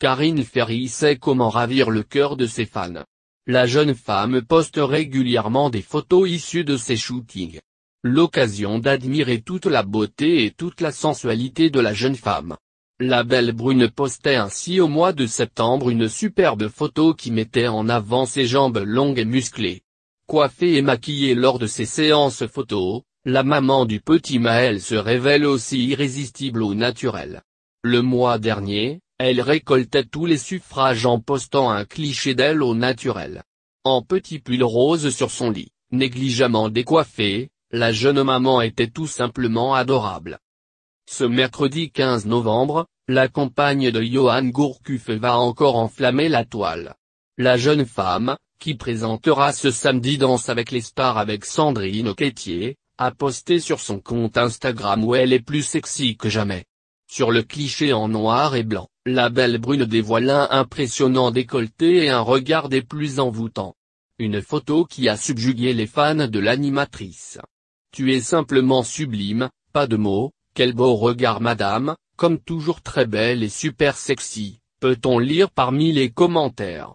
Karine Ferry sait comment ravir le cœur de ses fans. La jeune femme poste régulièrement des photos issues de ses shootings. L'occasion d'admirer toute la beauté et toute la sensualité de la jeune femme. La belle brune postait ainsi au mois de septembre une superbe photo qui mettait en avant ses jambes longues et musclées. Coiffée et maquillée lors de ses séances photos, la maman du petit Maël se révèle aussi irrésistible au naturel. Le mois dernier, elle récoltait tous les suffrages en postant un cliché d'elle au naturel. En petit pull rose sur son lit, négligemment décoiffée, la jeune maman était tout simplement adorable. Ce mercredi 15 novembre, la compagne de Johan Gourcuff va encore enflammer la toile. La jeune femme, qui présentera ce samedi Danse avec les stars avec Sandrine Quétier, a posté sur son compte Instagram où elle est plus sexy que jamais. Sur le cliché en noir et blanc, la belle brune dévoile un impressionnant décolleté et un regard des plus envoûtants. Une photo qui a subjugué les fans de l'animatrice. Tu es simplement sublime, pas de mots, quel beau regard madame, comme toujours très belle et super sexy, peut-on lire parmi les commentaires.